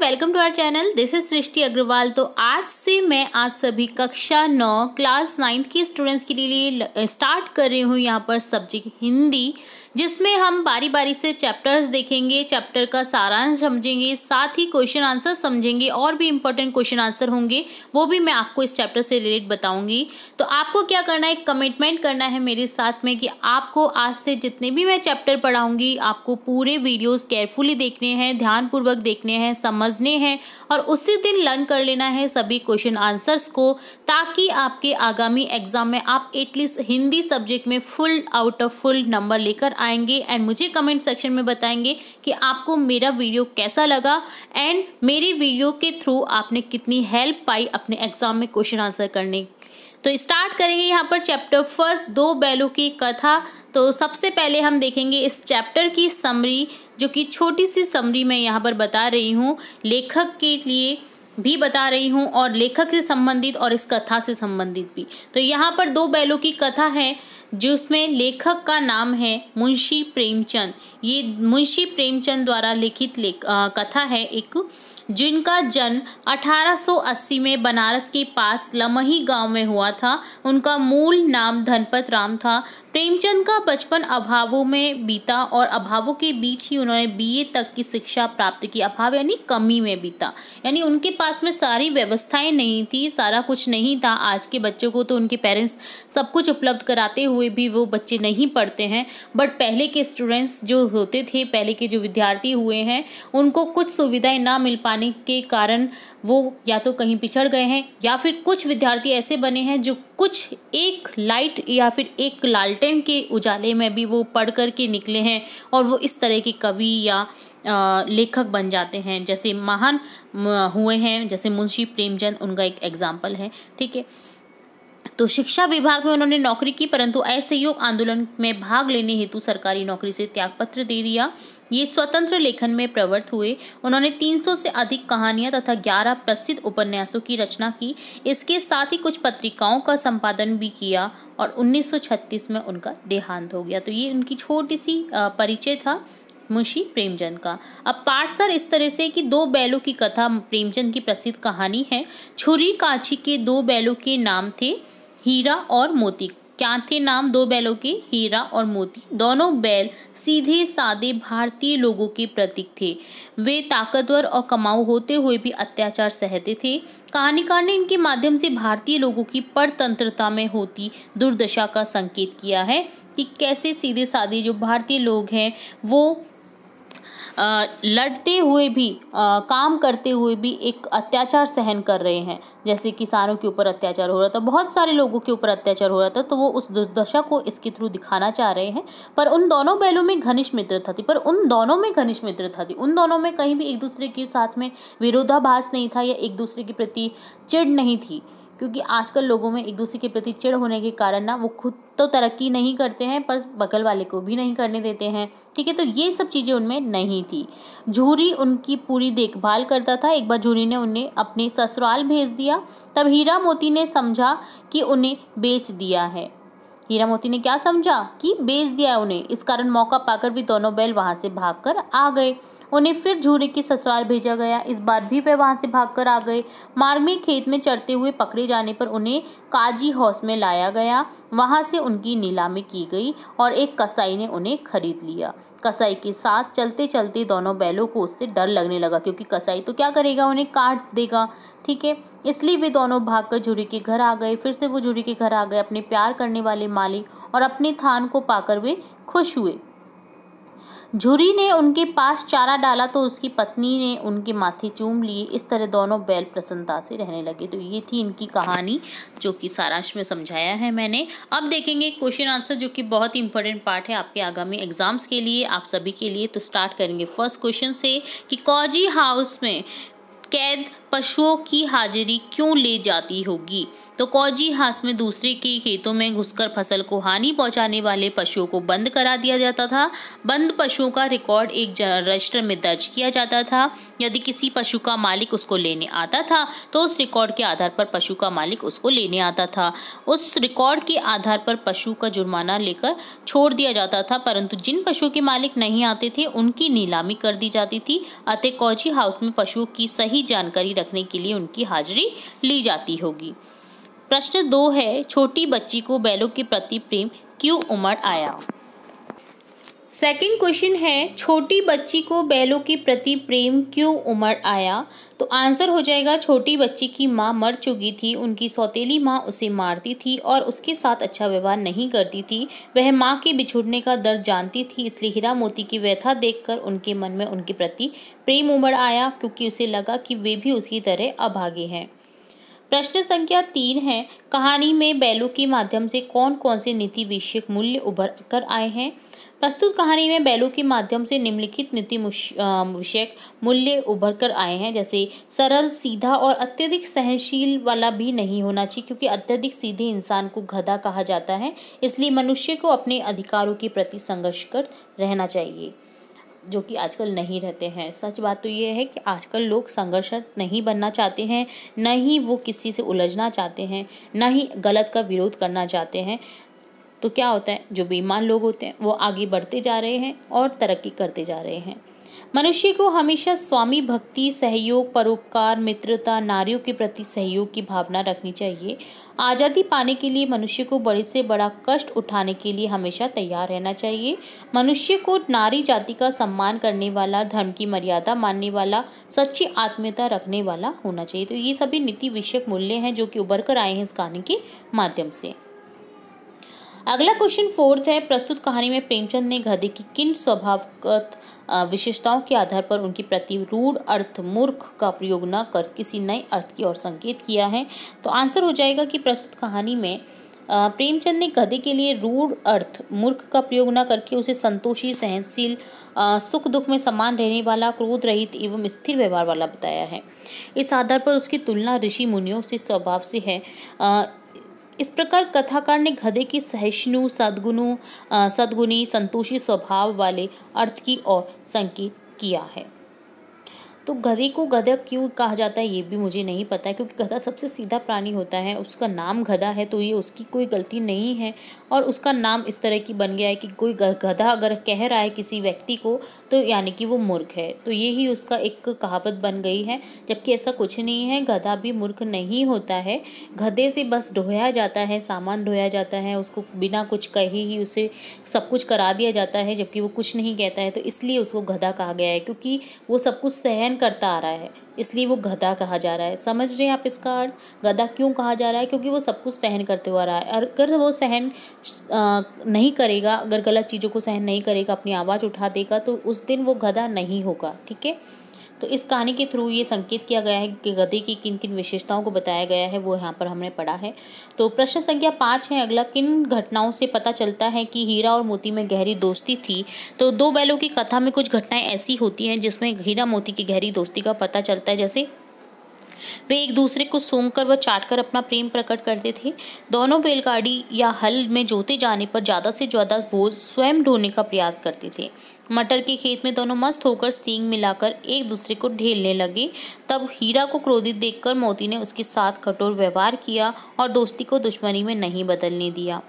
welcome to our channel this is Srishti Agarwal तो आज से मैं आप सभी कक्षा नौ क्लास नाइन्थ के स्टूडेंट्स के लिए स्टार्ट कर रही हूँ यहाँ पर सब्जेक्ट हिंदी जिसमें हम बारी बारी से चैप्टर्स देखेंगे चैप्टर का सारांश समझेंगे साथ ही क्वेश्चन आंसर समझेंगे और भी इंपॉर्टेंट क्वेश्चन आंसर होंगे वो भी मैं आपको इस चैप्टर से रिलेटेड बताऊंगी तो आपको क्या करना है कमिटमेंट करना है मेरे साथ में कि आपको आज से जितने भी मैं चैप्टर पढ़ाऊंगी आपको पूरे वीडियोज़ केयरफुली देखने हैं ध्यानपूर्वक देखने हैं समझने हैं और उसी दिन लर्न कर लेना है सभी क्वेश्चन आंसर्स को ताकि आपके आगामी एग्ज़ाम में आप एटलीस्ट हिंदी सब्जेक्ट में full out of full number लेकर आएंगे एंड मुझे कमेंट सेक्शन में बताएंगे कि आपको मेरा वीडियो कैसा लगा एंड मेरी वीडियो के थ्रू आपने कितनी हेल्प पाई अपने एग्ज़ाम में क्वेश्चन आंसर करने तो स्टार्ट करेंगे यहाँ पर चैप्टर फर्स्ट दो बैलों की कथा तो सबसे पहले हम देखेंगे इस चैप्टर की समरी जो कि छोटी सी समरी मैं यहाँ पर बता रही हूँ लेखक के लिए भी बता रही हूँ और लेखक से संबंधित और इस कथा से संबंधित भी तो यहाँ पर दो बैलों की कथा है जिसमें लेखक का नाम है मुंशी प्रेमचंद ये मुंशी प्रेमचंद द्वारा लिखित लेख कथा है एक जिनका जन्म 1880 में बनारस के पास लमही गांव में हुआ था उनका मूल नाम धनपत राम था प्रेमचंद का बचपन अभावों में बीता और अभावों के बीच ही उन्होंने बीए तक की शिक्षा प्राप्त की अभाव यानी कमी में बीता यानी उनके पास में सारी व्यवस्थाएं नहीं थी सारा कुछ नहीं था आज के बच्चों को तो उनके पेरेंट्स सब कुछ उपलब्ध कराते हुए भी वो बच्चे नहीं पढ़ते हैं बट पहले के स्टूडेंट्स जो होते थे पहले के जो विद्यार्थी हुए हैं उनको कुछ सुविधाएँ ना मिल पाने के कारण वो या तो कहीं पिछड़ गए हैं या फिर कुछ विद्यार्थी ऐसे बने हैं जो कुछ एक लाइट या फिर एक लालटेन के उजाले में भी वो पढ़ कर के निकले हैं और वो इस तरह के कवि या लेखक बन जाते हैं जैसे महान हुए हैं जैसे मुंशी प्रेमचंद उनका एक एग्जाम्पल है ठीक है तो शिक्षा विभाग में उन्होंने नौकरी की परंतु असहयोग आंदोलन में भाग लेने हेतु सरकारी नौकरी से त्यागपत्र दे दिया ये स्वतंत्र लेखन में प्रवृत्त हुए उन्होंने 300 से अधिक कहानियां तथा 11 प्रसिद्ध उपन्यासों की रचना की इसके साथ ही कुछ पत्रिकाओं का संपादन भी किया और 1936 में उनका देहांत हो गया तो ये उनकी छोटी सी परिचय था मुंशी प्रेमचंद का अब पार्सर इस तरह से कि दो बैलों की कथा प्रेमचंद की प्रसिद्ध कहानी है छुरी काछी के दो बैलों के नाम थे हीरा और मोती क्या थे नाम दो बैलों के हीरा और मोती दोनों बैल सीधे सादे भारतीय लोगों के प्रतीक थे वे ताकतवर और कमाऊ होते हुए भी अत्याचार सहते थे कहानीकार ने इनके माध्यम से भारतीय लोगों की परतंत्रता में होती दुर्दशा का संकेत किया है कि कैसे सीधे सादे जो भारतीय लोग हैं वो लड़ते हुए भी काम करते हुए भी एक अत्याचार सहन कर रहे हैं जैसे किसानों के ऊपर अत्याचार हो रहा था बहुत सारे लोगों के ऊपर अत्याचार हो रहा था तो वो उस दुर्दशा को इसके थ्रू दिखाना चाह रहे हैं पर उन दोनों बैलों में घनिष्ठ मित्रता थी पर उन दोनों में घनिष्ठ मित्रता थी उन दोनों में कहीं भी एक दूसरे के साथ में विरोधाभास नहीं था या एक दूसरे के प्रति चिड़ नहीं थी क्योंकि आजकल लोगों में एक दूसरे के प्रति चिड़ होने के कारण ना वो खुद तो तरक्की नहीं करते हैं पर बगल वाले को भी नहीं करने देते हैं ठीक है तो ये सब चीज़ें उनमें नहीं थी झूरी उनकी पूरी देखभाल करता था एक बार झूरी ने उन्हें अपने ससुराल भेज दिया तब हीरा मोती ने समझा कि उन्हें बेच दिया है हीरा मोती ने क्या समझा कि बेच दिया उन्हें इस कारण मौका पाकर भी दोनों बैल वहाँ से भागकर आ गए उन्हें फिर झूरे के ससुराल भेजा गया इस बार भी वह वहां से भागकर आ गए मार्मी खेत में चढ़ते हुए पकड़े जाने पर उन्हें काजी हाउस में लाया गया वहां से उनकी नीलामी की गई और एक कसाई ने उन्हें खरीद लिया कसाई के साथ चलते चलते दोनों बैलों को उससे डर लगने लगा क्योंकि कसाई तो क्या करेगा उन्हें काट देगा ठीक है इसलिए वे दोनों भागकर झूरी के घर आ गए फिर से वो झूरी के घर आ गए अपने प्यार करने वाले मालिक और अपने थान को पाकर वे खुश हुए झुरी ने उनके पास चारा डाला तो उसकी पत्नी ने उनके माथे चूम लिए इस तरह दोनों बैल प्रसन्नता से रहने लगे तो ये थी इनकी कहानी जो कि सारांश में समझाया है मैंने अब देखेंगे क्वेश्चन आंसर जो कि बहुत ही इंपॉर्टेंट पार्ट है आपके आगामी एग्जाम्स के लिए आप सभी के लिए तो स्टार्ट करेंगे फर्स्ट क्वेश्चन से कि कॉजी हाउस में कैद पशुओं की हाजिरी क्यों ले जाती होगी तो कौजी हास में दूसरे के खेतों में घुसकर फसल को हानि पहुंचाने वाले पशुओं को बंद करा दिया जाता था बंद पशुओं का रिकॉर्ड एक रजिस्टर में दर्ज किया जाता था यदि किसी पशु का मालिक उसको लेने आता था तो उस रिकॉर्ड के आधार पर पशु का मालिक उसको लेने आता था उस रिकॉर्ड के आधार पर पशु का जुर्माना लेकर छोड़ दिया जाता था परंतु जिन पशुओं के मालिक नहीं आते थे उनकी नीलामी कर दी जाती थी अतः कौजी हाउस में पशुओं की सही जानकारी रखने के लिए उनकी हाजिरी ली जाती होगी प्रश्न दो है छोटी बच्ची को बैलों के प्रति प्रेम क्यों उमड़ आया सेकंड क्वेश्चन है छोटी बच्ची को बैलों के प्रति प्रेम क्यों उमड़ आया तो आंसर हो जाएगा छोटी बच्ची की माँ मर चुकी थी उनकी सौतेली माँ उसे मारती थी और उसके साथ अच्छा व्यवहार नहीं करती थी वह माँ के बिछुड़ने का दर्द जानती थी इसलिए हीरा मोती की व्यथा देखकर उनके मन में उनके प्रति प्रेम उमड़ आया क्योंकि उसे लगा कि वे भी उसकी तरह अभागे हैं प्रश्न संख्या तीन है कहानी में बैलू के माध्यम से कौन कौन से नीति विषयक मूल्य उभर कर आए हैं प्रस्तुत कहानी में बैलू के माध्यम से निम्नलिखित नीति विषयक मूल्य उभर कर आए हैं जैसे सरल सीधा और अत्यधिक सहनशील वाला भी नहीं होना चाहिए क्योंकि अत्यधिक सीधे इंसान को गधा कहा जाता है इसलिए मनुष्य को अपने अधिकारों के प्रति संघर्ष कर रहना चाहिए जो कि आजकल नहीं रहते हैं सच बात तो ये है कि आजकल लोग संघर्ष नहीं बनना चाहते हैं न ही वो किसी से उलझना चाहते हैं न ही गलत का विरोध करना चाहते हैं तो क्या होता है जो बेईमान लोग होते हैं वो आगे बढ़ते जा रहे हैं और तरक्की करते जा रहे हैं मनुष्य को हमेशा स्वामी भक्ति सहयोग परोपकार मित्रता नारियों के प्रति सहयोग की भावना रखनी चाहिए आज़ादी पाने के लिए मनुष्य को बड़े से बड़ा कष्ट उठाने के लिए हमेशा तैयार रहना चाहिए मनुष्य को नारी जाति का सम्मान करने वाला धर्म की मर्यादा मानने वाला सच्ची आत्मीयता रखने वाला होना चाहिए तो ये सभी नीति विषयक मूल्य हैं जो कि उभर कर आए हैं इस कहानी के माध्यम से अगला क्वेश्चन फोर्थ है प्रस्तुत कहानी में प्रेमचंद ने गधे की किन स्वभावगत विशेषताओं के आधार पर उनकी रूढ़ अर्थ मूर्ख का प्रयोग न कर किसी नए अर्थ की ओर संकेत किया है तो आंसर हो जाएगा कि प्रस्तुत कहानी में प्रेमचंद ने गधे के लिए रूढ़ अर्थ मूर्ख का प्रयोग न करके उसे संतोषी सहनशील सुख दुख में समान रहने वाला क्रोध रहित एवं स्थिर व्यवहार वाला बताया है इस आधार पर उसकी तुलना ऋषि मुनियों से स्वभाव से है इस प्रकार कथाकार ने गधे की सहिष्णु सदगुणु सदगुणी संतोषी स्वभाव वाले अर्थ की ओर संकेत किया है तो गधे को गधा क्यों कहा जाता है ये भी मुझे नहीं पता है क्योंकि गधा सबसे सीधा प्राणी होता है उसका नाम गधा है तो ये उसकी कोई गलती नहीं है और उसका नाम इस तरह की बन गया है कि कोई गधा अगर कह रहा है किसी व्यक्ति को तो यानी कि वो मूर्ख है तो ये ही उसका एक कहावत बन गई है जबकि ऐसा कुछ नहीं है गधा भी मूर्ख नहीं होता है गधे से बस ढोया जाता है सामान ढोया जाता है उसको बिना कुछ कहे ही उसे सब कुछ करा दिया जाता है जबकि वो कुछ नहीं कहता है तो इसलिए उसको गधा कहा गया है क्योंकि वो सब कुछ सहन सहन करता आ रहा है इसलिए वो गधा कहा जा रहा है समझ रहे हैं आप इसका अर्थ गधा क्यों कहा जा रहा है क्योंकि वो सब कुछ सहन करते हुआ रहा है अगर वो सहन नहीं करेगा अगर गलत चीज़ों को सहन नहीं करेगा अपनी आवाज़ उठा देगा तो उस दिन वो गधा नहीं होगा ठीक है तो इस कहानी के थ्रू ये संकेत किया गया है कि गधे की किन किन विशेषताओं को बताया गया है वो यहाँ पर हमने पढ़ा है तो प्रश्न संख्या पाँच है अगला किन घटनाओं से पता चलता है कि हीरा और मोती में गहरी दोस्ती थी तो दो बैलों की कथा में कुछ घटनाएं ऐसी होती हैं जिसमें हीरा मोती की गहरी दोस्ती का पता चलता है जैसे वे एक दूसरे को सूंघकर व चाटकर अपना प्रेम प्रकट करते थे दोनों बैलगाड़ी या हल में जोते जाने पर ज़्यादा से ज़्यादा बोझ स्वयं ढोने का प्रयास करते थे मटर के खेत में दोनों मस्त होकर सींग मिलाकर एक दूसरे को ढेलने लगे तब हीरा को क्रोधित देखकर मोती ने उसके साथ कठोर व्यवहार किया और दोस्ती को दुश्मनी में नहीं बदलने दिया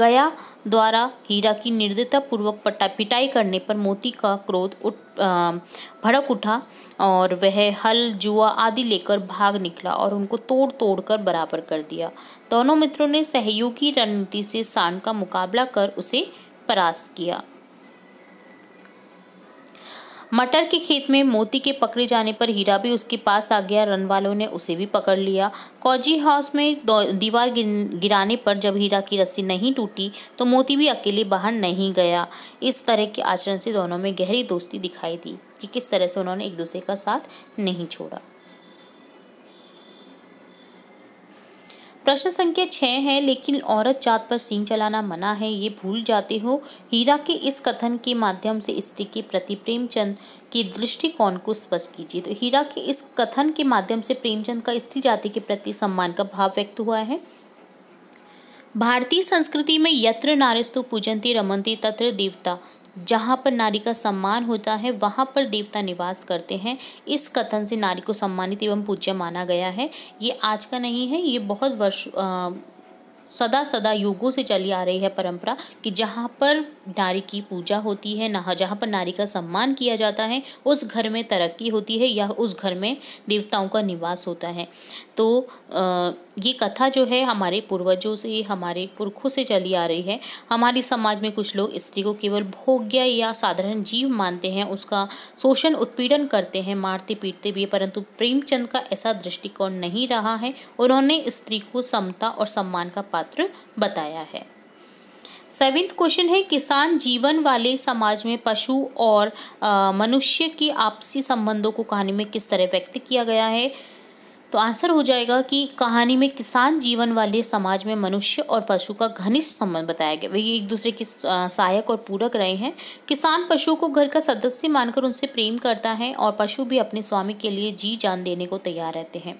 गया द्वारा हीरा की निर्दयता पूर्वक पटा पिटाई करने पर मोती का क्रोध उठ भड़क उठा और वह हल जुआ आदि लेकर भाग निकला और उनको तोड़ तोड़ कर बराबर कर दिया दोनों मित्रों ने सहयोगी रणनीति से सांड का मुकाबला कर उसे परास्त किया मटर के खेत में मोती के पकड़े जाने पर हीरा भी उसके पास आ गया रन वालों ने उसे भी पकड़ लिया कौजी हाउस में दीवार गिराने पर जब हीरा की रस्सी नहीं टूटी तो मोती भी अकेले बाहर नहीं गया इस तरह के आचरण से दोनों में गहरी दोस्ती दिखाई दी कि किस तरह से उन्होंने एक दूसरे का साथ नहीं छोड़ा प्रश्न संख्या छः है लेकिन औरत जात पर सिंह चलाना मना है ये भूल जाते हो हीरा के इस कथन के माध्यम से स्त्री के प्रति प्रेमचंद के दृष्टिकोण को स्पष्ट कीजिए तो हीरा के इस कथन के माध्यम से प्रेमचंद का स्त्री जाति के प्रति सम्मान का भाव व्यक्त हुआ है भारतीय संस्कृति में यत्र नारिस्तु पूजंती रमंती तत्र देवता जहाँ पर नारी का सम्मान होता है वहाँ पर देवता निवास करते हैं इस कथन से नारी को सम्मानित एवं पूज्य माना गया है ये आज का नहीं है ये बहुत वर्ष सदा सदा युगों से चली आ रही है परंपरा कि जहाँ पर नारी की पूजा होती है नहा जहाँ पर नारी का सम्मान किया जाता है उस घर में तरक्की होती है या उस घर में देवताओं का निवास होता है तो आ, ये कथा जो है हमारे पूर्वजों से हमारे पुरखों से चली आ रही है हमारे समाज में कुछ लोग स्त्री को केवल भोग्य या साधारण जीव मानते हैं उसका शोषण उत्पीड़न करते हैं मारते पीटते भी परंतु प्रेमचंद का ऐसा दृष्टिकोण नहीं रहा है उन्होंने स्त्री को समता और सम्मान का पात्र बताया है सेवेंथ क्वेश्चन है किसान जीवन वाले समाज में पशु और मनुष्य के आपसी संबंधों को कहानी में किस तरह व्यक्त किया गया है तो आंसर हो जाएगा कि कहानी में किसान जीवन वाले समाज में मनुष्य और पशु का घनिष्ठ संबंध बताया गया वे एक दूसरे के सहायक और पूरक रहे हैं किसान पशु को घर का सदस्य मानकर उनसे प्रेम करता है और पशु भी अपने स्वामी के लिए जी जान देने को तैयार रहते हैं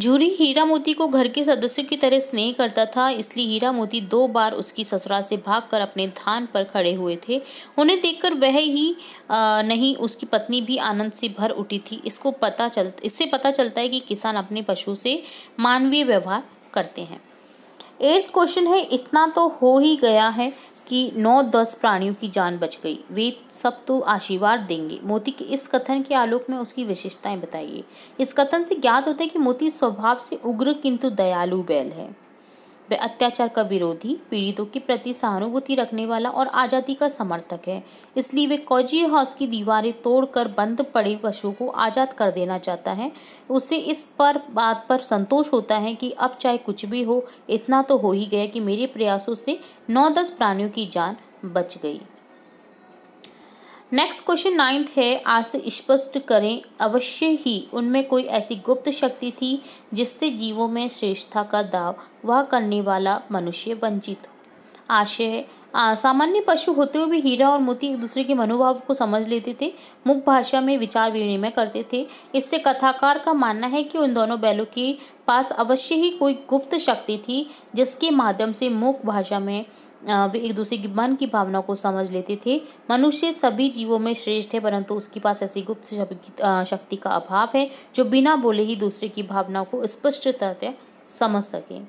झूरी हीरा मोती को घर के सदस्यों की तरह स्नेह करता था इसलिए हीरा मोती दो बार उसकी ससुराल से भागकर अपने धान पर खड़े हुए थे उन्हें देखकर वह ही आ, नहीं उसकी पत्नी भी आनंद से भर उठी थी इसको पता चल इससे पता चलता है कि किसान अपने पशु से मानवीय व्यवहार करते हैं एट्थ क्वेश्चन है इतना तो हो ही गया है कि नौ दस प्राणियों की जान बच गई वे सब तो आशीर्वाद देंगे मोती के इस कथन के आलोक में उसकी विशेषताएं बताइए इस कथन से ज्ञात होता है कि मोती स्वभाव से उग्र किंतु दयालु बैल है अत्याचार का विरोधी पीड़ितों के प्रति सहानुभूति रखने वाला और आज़ादी का समर्थक है इसलिए वे कौजी हाउस की दीवारें तोड़कर बंद पड़े पशुओं को आज़ाद कर देना चाहता है उसे इस पर बात पर संतोष होता है कि अब चाहे कुछ भी हो इतना तो हो ही गया कि मेरे प्रयासों से नौ दस प्राणियों की जान बच गई नेक्स्ट क्वेश्चन नाइन्थ है आज से स्पष्ट करें अवश्य ही उनमें कोई ऐसी गुप्त शक्ति थी जिससे जीवों में श्रेष्ठता का दाव वह करने वाला मनुष्य वंचित हो आशय है सामान्य पशु होते हुए भी हीरा और मोती एक दूसरे के मनोभाव को समझ लेते थे मुख भाषा में विचार विनिमय करते थे इससे कथाकार का मानना है कि उन दोनों बैलों के पास अवश्य ही कोई गुप्त शक्ति थी जिसके माध्यम से मुख भाषा में वे एक दूसरे की मन की भावना को समझ लेते थे मनुष्य सभी जीवों में श्रेष्ठ है परंतु उसके पास ऐसी गुप्त शक्ति का अभाव है जो बिना बोले ही दूसरे की भावना को स्पष्टतः समझ सकें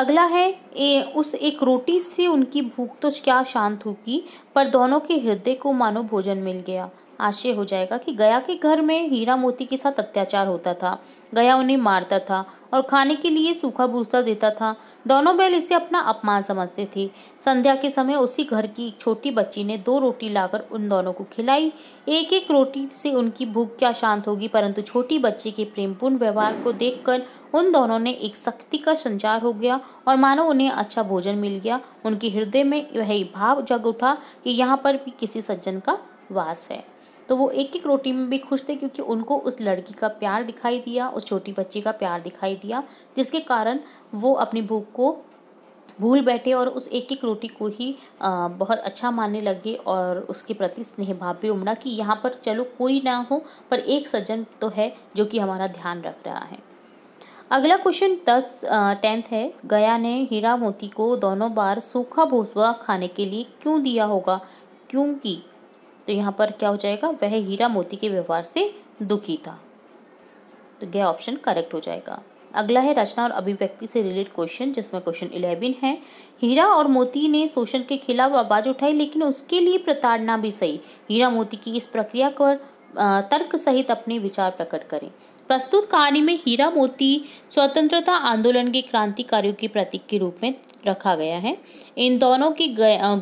अगला है ए, उस एक रोटी से उनकी भूख तो क्या शांत होगी पर दोनों के हृदय को मानो भोजन मिल गया आशय हो जाएगा कि गया के घर में हीरा मोती के साथ अत्याचार होता था गया उन्हें मारता था और खाने के लिए सूखा भूसा देता था दोनों बैल इसे अपना अपमान समझते थे संध्या के समय उसी घर की एक छोटी बच्ची ने दो रोटी लाकर उन दोनों को खिलाई एक एक रोटी से उनकी भूख क्या शांत होगी परंतु छोटी बच्ची के प्रेमपूर्ण व्यवहार को देखकर उन दोनों ने एक शक्ति का संचार हो गया और मानो उन्हें अच्छा भोजन मिल गया उनके हृदय में वही भाव जग उठा कि यहाँ पर भी किसी सज्जन का वास है तो वो एक एक रोटी में भी खुश थे क्योंकि उनको उस लड़की का प्यार दिखाई दिया उस छोटी बच्ची का प्यार दिखाई दिया जिसके कारण वो अपनी भूख को भूल बैठे और उस एक एक रोटी को ही आ, बहुत अच्छा मानने लगे और उसके प्रति स्नेह भाव भी उमड़ा कि यहाँ पर चलो कोई ना हो पर एक सज्जन तो है जो कि हमारा ध्यान रख रहा है अगला क्वेश्चन दस टेंथ है गया ने हीरा मोती को दोनों बार सूखा भूसवा खाने के लिए क्यों दिया होगा क्योंकि तो यहाँ पर क्या हो जाएगा वह हीरा मोती के व्यवहार से दुखी था तो यह ऑप्शन करेक्ट हो जाएगा अगला है रचना और अभिव्यक्ति से रिलेटेड क्वेश्चन जिसमें क्वेश्चन इलेवन है हीरा और मोती ने शोषण के खिलाफ आवाज़ उठाई लेकिन उसके लिए प्रताड़ना भी सही हीरा मोती की इस प्रक्रिया पर तर्क सहित अपने विचार प्रकट करें प्रस्तुत कहानी में हीरा मोती स्वतंत्रता आंदोलन के क्रांतिकारियों के प्रतीक के रूप में रखा गया है इन दोनों की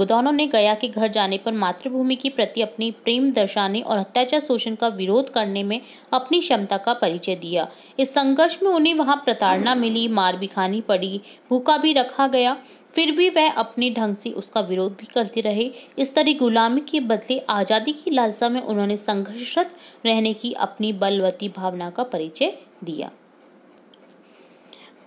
दोनों ने गया के घर जाने पर मातृभूमि के प्रति अपनी प्रेम दर्शाने और अत्याचार शोषण का विरोध करने में अपनी क्षमता का परिचय दिया इस संघर्ष में उन्हें वहाँ प्रताड़ना मिली मार भी खानी पड़ी भूखा भी रखा गया फिर भी वह अपने ढंग से उसका विरोध भी करते रहे इस तरह गुलामी के बदले आज़ादी की लालसा में उन्होंने संघर्षरत रहने की अपनी बलवती भावना का परिचय दिया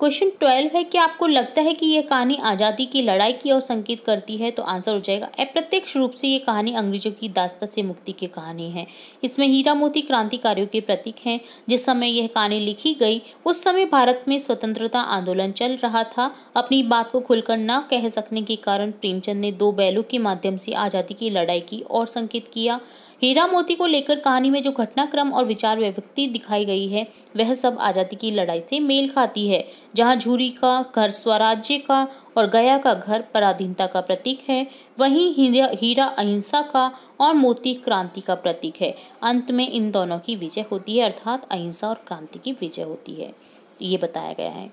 क्वेश्चन ट्वेल्व है कि आपको लगता है कि यह कहानी आज़ादी की लड़ाई की ओर संकेत करती है तो आंसर हो जाएगा अप्रत्यक्ष रूप से ये कहानी अंग्रेजों की दास्ता से मुक्ति की कहानी है इसमें हीरा मोती क्रांतिकारियों के प्रतीक हैं जिस समय यह कहानी लिखी गई उस समय भारत में स्वतंत्रता आंदोलन चल रहा था अपनी बात को खुलकर न कह सकने के कारण प्रेमचंद ने दो बैलों के माध्यम से आज़ादी की लड़ाई की और संकेत किया हीरा मोती को लेकर कहानी में जो घटनाक्रम और विचार व्यक्ति दिखाई गई है वह सब आज़ादी की लड़ाई से मेल खाती है जहां झूरी का घर स्वराज्य का और गया का घर पराधीनता का प्रतीक है वहीं हीरा हीरा अहिंसा का और मोती क्रांति का प्रतीक है अंत में इन दोनों की विजय होती है अर्थात अहिंसा और क्रांति की विजय होती है ये बताया गया है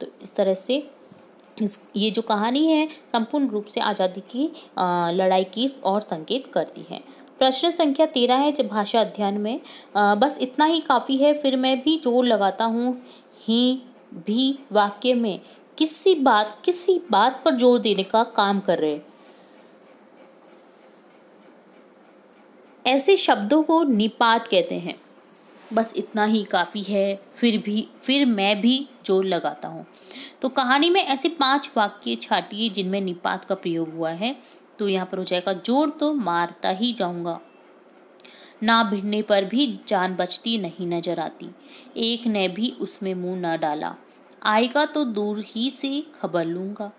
तो इस तरह से इस ये जो कहानी है संपूर्ण रूप से आज़ादी की लड़ाई की और संकेत करती है प्रश्न संख्या तेरह है जब भाषा अध्ययन में आ, बस इतना ही काफ़ी है फिर मैं भी जोर लगाता हूँ ही भी वाक्य में किसी बात किसी बात पर जोर देने का काम कर रहे ऐसे शब्दों को निपात कहते हैं बस इतना ही काफ़ी है फिर भी फिर मैं भी जोर लगाता हूँ तो कहानी में ऐसे पांच वाक्य छाटिए जिनमें निपात का प्रयोग हुआ है तो यहाँ पर हो जाएगा जोर तो मारता ही जाऊँगा ना भिड़ने पर भी जान बचती नहीं नजर आती एक ने भी उसमें मुंह न डाला आएगा तो दूर ही से खबर लूँगा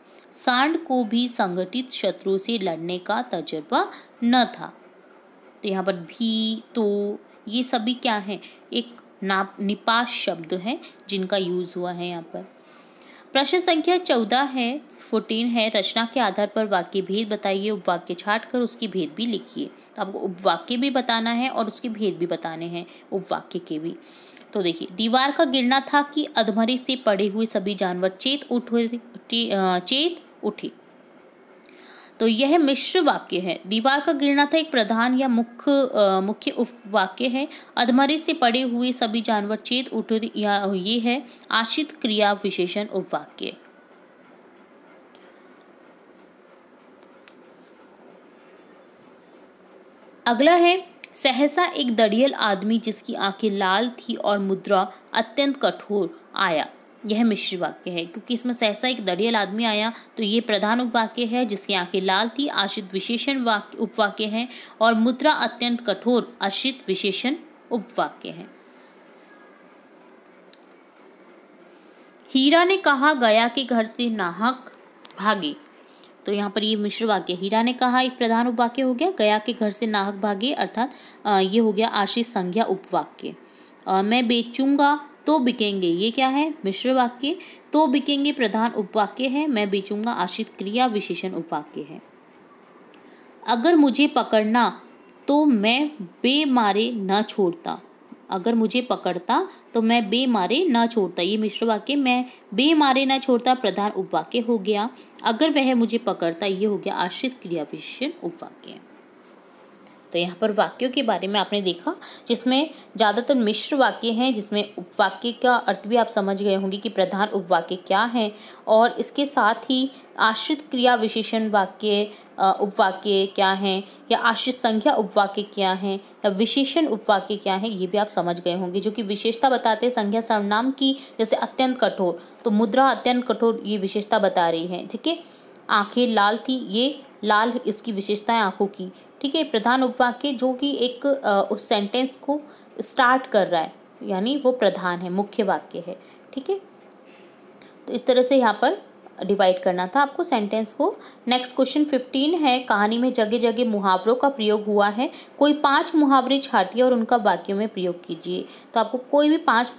सांड को भी संगठित शत्रु से लड़ने का तजर्बा न था तो यहाँ पर भी तो ये सभी क्या हैं एक नाप निपाश शब्द हैं जिनका यूज़ हुआ है यहाँ पर प्रश्न संख्या चौदह है फोर्टीन है रचना के आधार पर वाक्य भेद बताइए उपवाक्य छाट कर उसकी भेद भी लिखिए तो आपको उपवाक्य भी बताना है और उसके भेद भी बताने हैं उपवाक्य के भी तो देखिए दीवार का गिरना था कि अधमरी से पड़े हुए सभी जानवर चेत उठ चेत उठे तो यह मिश्र वाक्य है दीवार का गिरना था एक प्रधान या मुख्य मुख्य उपवाक्य है अधमरे से पड़े हुए सभी जानवर चेत उठ या ये है आश्रित क्रिया विशेषण उपवाक्य अगला है सहसा एक दड़ियल आदमी जिसकी आंखें लाल थी और मुद्रा अत्यंत कठोर आया यह मिश्र वाक्य है क्योंकि इसमें सहसा एक दड़ियल आदमी आया तो ये प्रधान उपवाक्य है जिसकी आंखें लाल थी आश्रित विशेषण वाक्य उपवाक्य है और मुद्रा अत्यंत कठोर आश्रित विशेषण उपवाक्य है हीरा ने कहा गया के घर से नाहक भागे तो यहाँ पर ये मिश्र वाक्य हीरा ने कहा एक प्रधान उपवाक्य हो गया गया के घर से नाहक भागे अर्थात ये हो गया आशीष संज्ञा उपवाक्य मैं बेचूंगा तो बिकेंगे ये क्या है मिश्र वाक्य तो बिकेंगे प्रधान उपवाक्य है मैं बेचूंगा आश्रित क्रिया विशेषण उपवाक्य है अगर मुझे पकड़ना तो मैं बेमारे न छोड़ता अगर मुझे पकड़ता तो मैं बेमारे ना छोड़ता ये मिश्र वाक्य मैं बेमारे ना छोड़ता प्रधान उपवाक्य हो गया अगर वह मुझे पकड़ता ये हो गया आश्रित क्रिया विशेषण उपवाक्य तो यहाँ पर वाक्यों के बारे में आपने देखा जिसमें ज़्यादातर मिश्र वाक्य हैं जिसमें उपवाक्य का अर्थ भी आप समझ गए होंगे कि प्रधान उपवाक्य क्या है और इसके साथ ही आश्रित क्रिया विशेषण वाक्य उपवाक्य क्या हैं या आश्रित संख्या उपवाक्य क्या हैं या विशेषण उपवाक्य क्या हैं ये भी आप समझ गए होंगे जो कि विशेषता बताते हैं संज्ञा सर्वनाम की जैसे अत्यंत कठोर तो मुद्रा अत्यंत कठोर ये विशेषता बता रही है ठीक है आंखें लाल थी ये लाल इसकी विशेषताएं आंखों की ठीक है प्रधान उपवाक्य जो कि एक उस सेंटेंस को स्टार्ट कर रहा है यानी वो प्रधान है मुख्य वाक्य है ठीक है तो इस तरह से यहाँ पर डिवाइड करना था आपको सेंटेंस को नेक्स्ट क्वेश्चन फिफ्टीन है कहानी में जगह जगह मुहावरों का प्रयोग हुआ है कोई पांच मुहावरे छाटिए और उनका वाक्यों में प्रयोग कीजिए तो आपको कोई भी पांच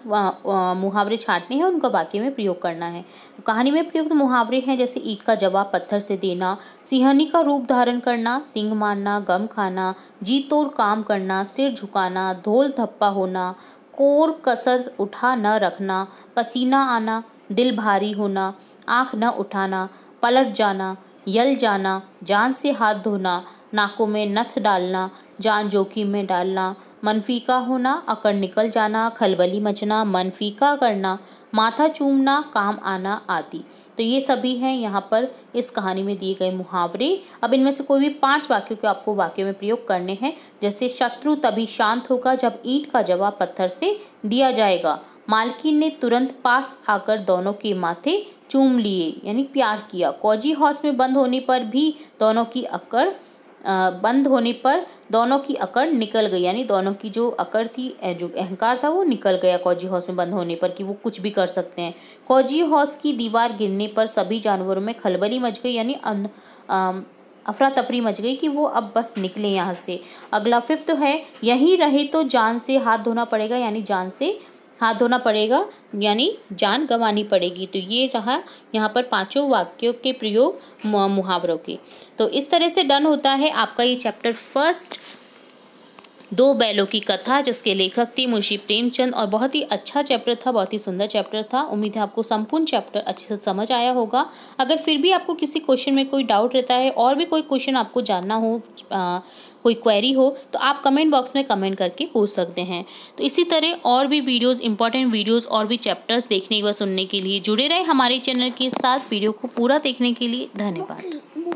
मुहावरे छाटने हैं उनका वाक्य में प्रयोग करना है कहानी में प्रयुक्त तो मुहावरे हैं जैसे ईट का जवाब पत्थर से देना सिंहनी का रूप धारण करना सिंह मारना गम खाना जीत तोड़ काम करना सिर झुकाना धोल धप्पा होना कोर कसर उठा न रखना पसीना आना दिल भारी होना आँख न उठाना पलट जाना यल जाना जान से हाथ धोना नाकों में नथ डालना जान जोखिम में डालना मनफी का होना अकड़ निकल जाना खलबली मचना मनफी का करना माथा चूमना काम आना आदि तो ये सभी हैं यहाँ पर इस कहानी में दिए गए मुहावरे अब इनमें से कोई भी पांच वाक्यों के आपको वाक्य में प्रयोग करने हैं जैसे शत्रु तभी शांत होगा जब ईंट का जवाब पत्थर से दिया जाएगा मालकिन ने तुरंत पास आकर दोनों के माथे चूम लिए यानी प्यार किया कौजी हाउस में बंद होने पर भी दोनों की अकड़ बंद होने पर दोनों की अकड़ निकल गई यानी दोनों की जो अकड़ थी जो अहंकार था वो निकल गया कौजी हाउस में बंद होने पर कि वो कुछ भी कर सकते हैं कौजी हाउस की दीवार गिरने पर सभी जानवरों में खलबली मच गई यानी अफरा तफरी मच गई कि वो अब बस निकले यहाँ से अगला फिफ्थ है यहीं रहे तो जान से हाथ धोना पड़ेगा यानी जान से हाथ धोना पड़ेगा यानी जान गंवानी पड़ेगी तो ये रहा यहाँ पर पांचों वाक्यों के प्रयोग मुहावरों के तो इस तरह से डन होता है आपका ये चैप्टर फर्स्ट दो बैलों की कथा जिसके लेखक थे मुंशी प्रेमचंद और बहुत ही अच्छा चैप्टर था बहुत ही सुंदर चैप्टर था उम्मीद है आपको संपूर्ण चैप्टर अच्छे से समझ आया होगा अगर फिर भी आपको किसी क्वेश्चन में कोई डाउट रहता है और भी कोई क्वेश्चन आपको जानना हो आ, कोई क्वेरी हो तो आप कमेंट बॉक्स में कमेंट करके पूछ सकते हैं तो इसी तरह और भी वीडियोस इंपॉर्टेंट वीडियोस और भी चैप्टर्स देखने व सुनने के लिए जुड़े रहे हमारे चैनल के साथ वीडियो को पूरा देखने के लिए धन्यवाद